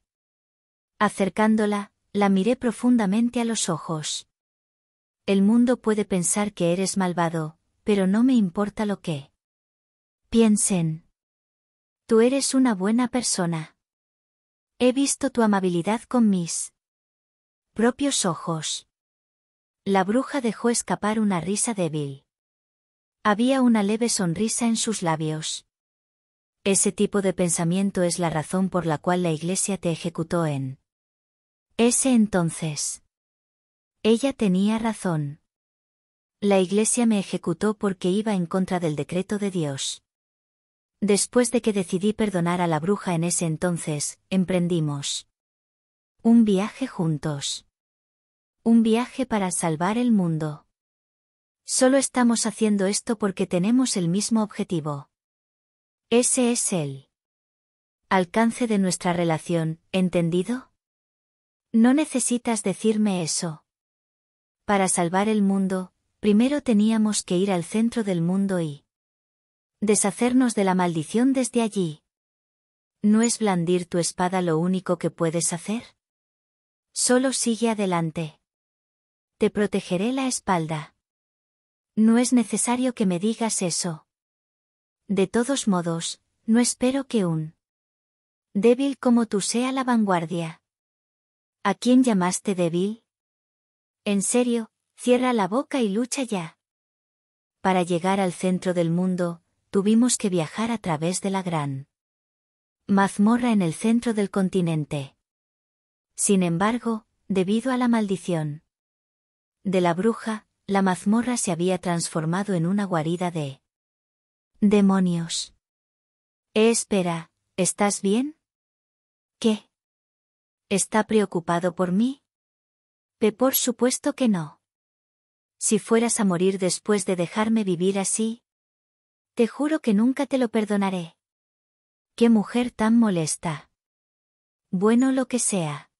Acercándola, la miré profundamente a los ojos. El mundo puede pensar que eres malvado, pero no me importa lo que piensen. Tú eres una buena persona. He visto tu amabilidad con mis propios ojos. La bruja dejó escapar una risa débil. Había una leve sonrisa en sus labios. Ese tipo de pensamiento es la razón por la cual la Iglesia te ejecutó en ese entonces. Ella tenía razón. La iglesia me ejecutó porque iba en contra del decreto de Dios. Después de que decidí perdonar a la bruja en ese entonces, emprendimos un viaje juntos. Un viaje para salvar el mundo. Solo estamos haciendo esto porque tenemos el mismo objetivo. Ese es el alcance de nuestra relación, ¿entendido? No necesitas decirme eso. Para salvar el mundo, primero teníamos que ir al centro del mundo y deshacernos de la maldición desde allí. ¿No es blandir tu espada lo único que puedes hacer? Solo sigue adelante. Te protegeré la espalda. No es necesario que me digas eso. De todos modos, no espero que un débil como tú sea la vanguardia. ¿A quién llamaste débil? En serio, cierra la boca y lucha ya. Para llegar al centro del mundo, tuvimos que viajar a través de la gran mazmorra en el centro del continente. Sin embargo, debido a la maldición de la bruja, la mazmorra se había transformado en una guarida de demonios. Eh, espera, ¿estás bien? ¿Qué? ¿Está preocupado por mí? Pe por supuesto que no. Si fueras a morir después de dejarme vivir así, te juro que nunca te lo perdonaré. Qué mujer tan molesta. Bueno lo que sea.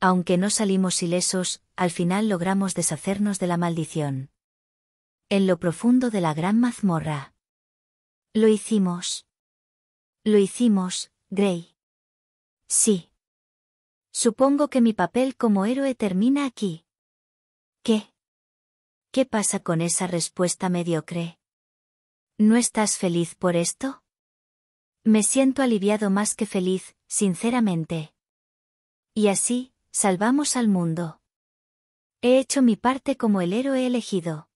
Aunque no salimos ilesos, al final logramos deshacernos de la maldición. En lo profundo de la gran mazmorra. Lo hicimos. Lo hicimos, Grey. Sí. Supongo que mi papel como héroe termina aquí. ¿Qué? ¿Qué pasa con esa respuesta mediocre? ¿No estás feliz por esto? Me siento aliviado más que feliz, sinceramente. Y así, salvamos al mundo. He hecho mi parte como el héroe elegido.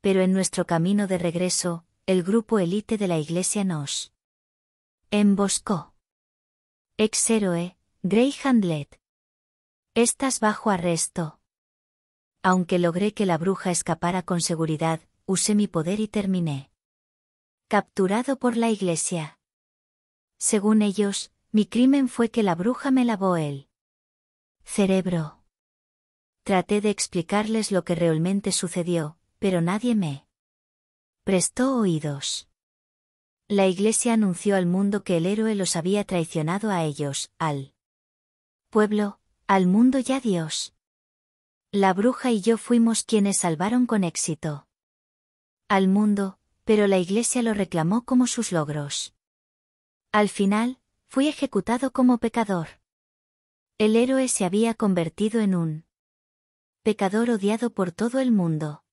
Pero en nuestro camino de regreso, el grupo élite de la iglesia nos emboscó. Ex héroe, Grey Handlet. Estás bajo arresto. Aunque logré que la bruja escapara con seguridad, usé mi poder y terminé. Capturado por la iglesia. Según ellos, mi crimen fue que la bruja me lavó el cerebro. Traté de explicarles lo que realmente sucedió, pero nadie me prestó oídos. La iglesia anunció al mundo que el héroe los había traicionado a ellos, al pueblo, al mundo y a Dios. La bruja y yo fuimos quienes salvaron con éxito al mundo, pero la Iglesia lo reclamó como sus logros. Al final, fui ejecutado como pecador. El héroe se había convertido en un pecador odiado por todo el mundo.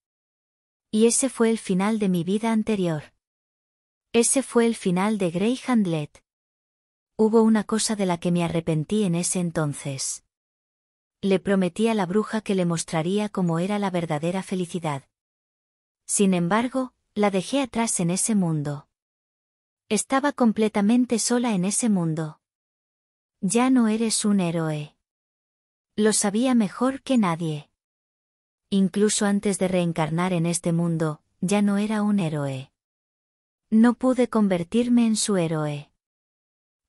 Y ese fue el final de mi vida anterior. Ese fue el final de Grey Handlet. Hubo una cosa de la que me arrepentí en ese entonces. Le prometí a la bruja que le mostraría cómo era la verdadera felicidad. Sin embargo, la dejé atrás en ese mundo. Estaba completamente sola en ese mundo. Ya no eres un héroe. Lo sabía mejor que nadie. Incluso antes de reencarnar en este mundo, ya no era un héroe. No pude convertirme en su héroe.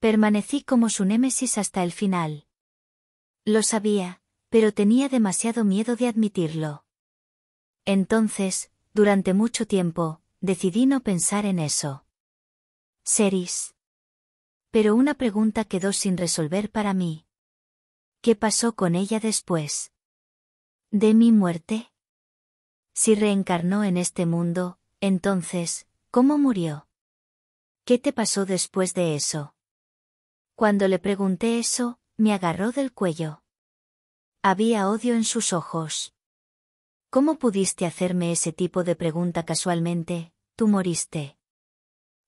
Permanecí como su némesis hasta el final. Lo sabía, pero tenía demasiado miedo de admitirlo. Entonces, durante mucho tiempo, decidí no pensar en eso. Seris. Pero una pregunta quedó sin resolver para mí. ¿Qué pasó con ella después? ¿De mi muerte? Si reencarnó en este mundo, entonces, ¿cómo murió? ¿Qué te pasó después de eso? Cuando le pregunté eso, me agarró del cuello. Había odio en sus ojos. ¿Cómo pudiste hacerme ese tipo de pregunta casualmente? Tú moriste.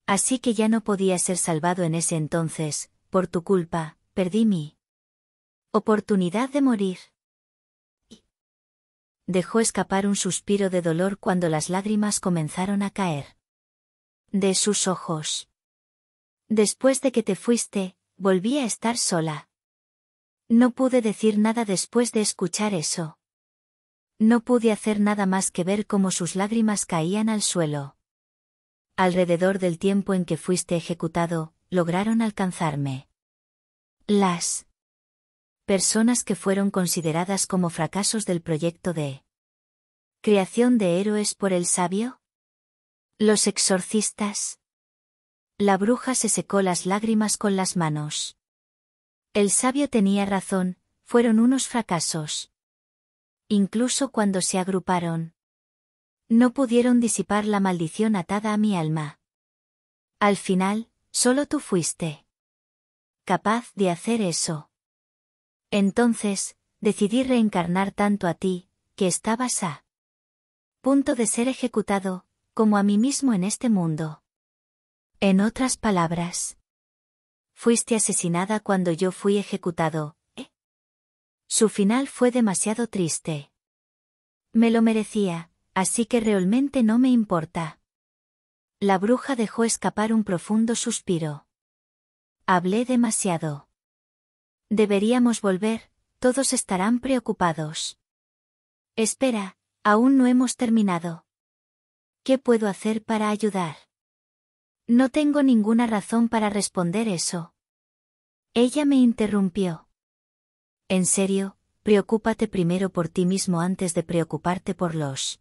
Así que ya no podía ser salvado en ese entonces, por tu culpa, perdí mi oportunidad de morir. Dejó escapar un suspiro de dolor cuando las lágrimas comenzaron a caer. De sus ojos. Después de que te fuiste, volví a estar sola. No pude decir nada después de escuchar eso. No pude hacer nada más que ver cómo sus lágrimas caían al suelo. Alrededor del tiempo en que fuiste ejecutado, lograron alcanzarme. Las personas que fueron consideradas como fracasos del proyecto de creación de héroes por el sabio? Los exorcistas. La bruja se secó las lágrimas con las manos. El sabio tenía razón, fueron unos fracasos. Incluso cuando se agruparon. No pudieron disipar la maldición atada a mi alma. Al final, solo tú fuiste. Capaz de hacer eso. Entonces, decidí reencarnar tanto a ti, que estabas a punto de ser ejecutado, como a mí mismo en este mundo. En otras palabras, fuiste asesinada cuando yo fui ejecutado, ¿eh? Su final fue demasiado triste. Me lo merecía, así que realmente no me importa. La bruja dejó escapar un profundo suspiro. Hablé demasiado. Deberíamos volver, todos estarán preocupados. Espera, aún no hemos terminado. ¿Qué puedo hacer para ayudar? No tengo ninguna razón para responder eso. Ella me interrumpió. En serio, preocúpate primero por ti mismo antes de preocuparte por los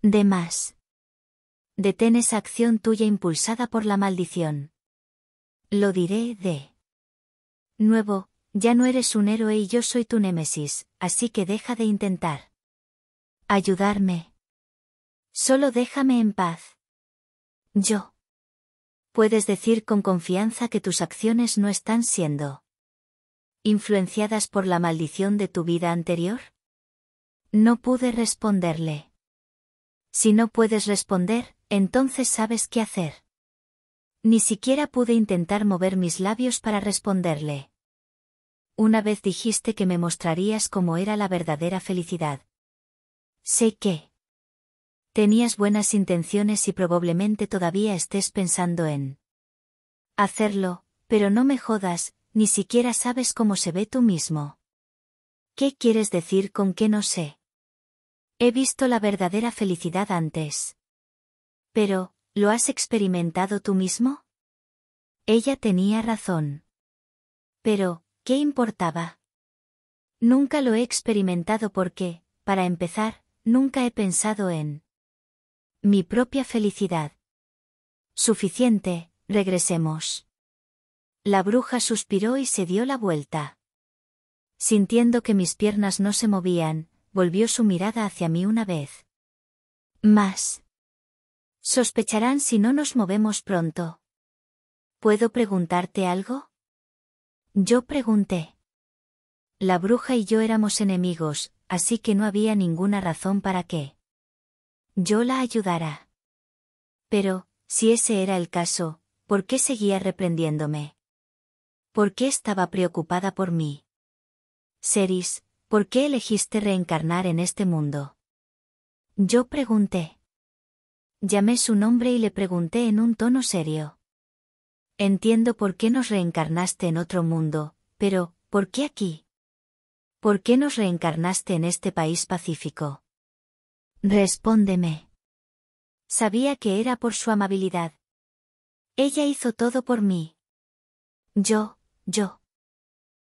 demás. Detén esa acción tuya impulsada por la maldición. Lo diré de nuevo, ya no eres un héroe y yo soy tu némesis, así que deja de intentar ayudarme. Solo déjame en paz. Yo puedes decir con confianza que tus acciones no están siendo influenciadas por la maldición de tu vida anterior? No pude responderle. Si no puedes responder, entonces sabes qué hacer. Ni siquiera pude intentar mover mis labios para responderle. Una vez dijiste que me mostrarías cómo era la verdadera felicidad. Sé que Tenías buenas intenciones y probablemente todavía estés pensando en hacerlo, pero no me jodas, ni siquiera sabes cómo se ve tú mismo. ¿Qué quieres decir con que no sé? He visto la verdadera felicidad antes. Pero, ¿lo has experimentado tú mismo? Ella tenía razón. Pero, ¿qué importaba? Nunca lo he experimentado porque, para empezar, nunca he pensado en mi propia felicidad. Suficiente, regresemos. La bruja suspiró y se dio la vuelta. Sintiendo que mis piernas no se movían, volvió su mirada hacia mí una vez. Más. Sospecharán si no nos movemos pronto. ¿Puedo preguntarte algo? Yo pregunté. La bruja y yo éramos enemigos, así que no había ninguna razón para qué. Yo la ayudará. Pero, si ese era el caso, ¿por qué seguía reprendiéndome? ¿Por qué estaba preocupada por mí? Seris, ¿por qué elegiste reencarnar en este mundo? Yo pregunté. Llamé su nombre y le pregunté en un tono serio. Entiendo por qué nos reencarnaste en otro mundo, pero, ¿por qué aquí? ¿Por qué nos reencarnaste en este país pacífico? Respóndeme. Sabía que era por su amabilidad. Ella hizo todo por mí. Yo, yo.